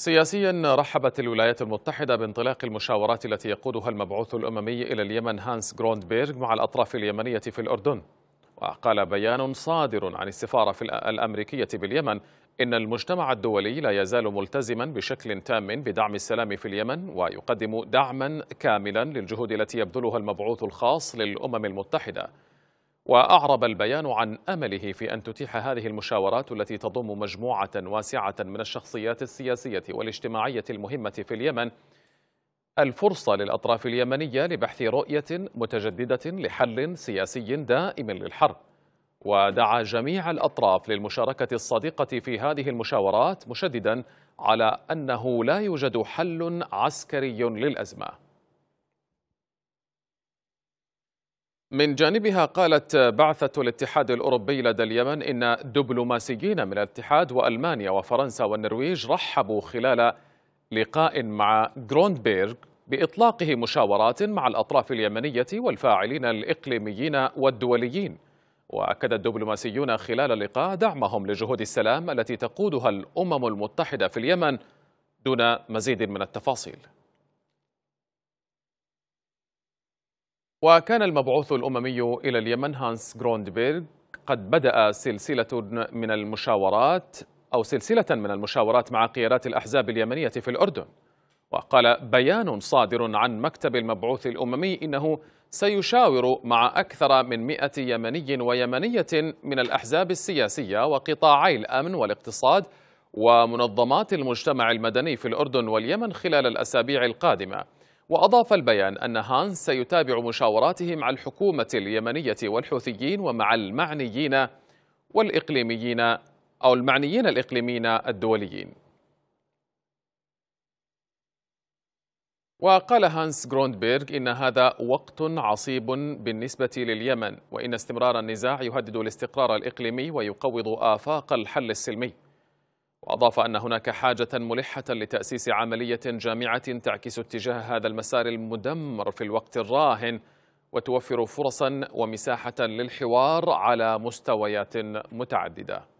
سياسيا رحبت الولايات المتحدة بانطلاق المشاورات التي يقودها المبعوث الأممي إلى اليمن هانس جروندبيرغ مع الأطراف اليمنية في الأردن وقال بيان صادر عن السفارة في الأمريكية باليمن إن المجتمع الدولي لا يزال ملتزما بشكل تام بدعم السلام في اليمن ويقدم دعما كاملا للجهود التي يبذلها المبعوث الخاص للأمم المتحدة وأعرب البيان عن أمله في أن تتيح هذه المشاورات التي تضم مجموعة واسعة من الشخصيات السياسية والاجتماعية المهمة في اليمن الفرصة للأطراف اليمنية لبحث رؤية متجددة لحل سياسي دائم للحرب ودعا جميع الأطراف للمشاركة الصادقة في هذه المشاورات مشددا على أنه لا يوجد حل عسكري للأزمة من جانبها قالت بعثة الاتحاد الأوروبي لدى اليمن إن دبلوماسيين من الاتحاد وألمانيا وفرنسا والنرويج رحبوا خلال لقاء مع جروندبيرغ بإطلاقه مشاورات مع الأطراف اليمنية والفاعلين الإقليميين والدوليين وأكد الدبلوماسيون خلال اللقاء دعمهم لجهود السلام التي تقودها الأمم المتحدة في اليمن دون مزيد من التفاصيل وكان المبعوث الأممي إلى اليمن هانس جروندبيرغ قد بدأ سلسلة من المشاورات أو سلسلة من المشاورات مع قيادات الأحزاب اليمنية في الأردن وقال بيان صادر عن مكتب المبعوث الأممي إنه سيشاور مع أكثر من مئة يمني ويمنية من الأحزاب السياسية وقطاعي الأمن والاقتصاد ومنظمات المجتمع المدني في الأردن واليمن خلال الأسابيع القادمة وأضاف البيان أن هانس سيتابع مشاوراته مع الحكومة اليمنية والحوثيين ومع المعنيين والإقليميين أو المعنيين الإقليميين الدوليين وقال هانس جروندبيرغ إن هذا وقت عصيب بالنسبة لليمن وإن استمرار النزاع يهدد الاستقرار الإقليمي ويقوض آفاق الحل السلمي وأضاف أن هناك حاجة ملحة لتأسيس عملية جامعة تعكس اتجاه هذا المسار المدمر في الوقت الراهن وتوفر فرصا ومساحة للحوار على مستويات متعددة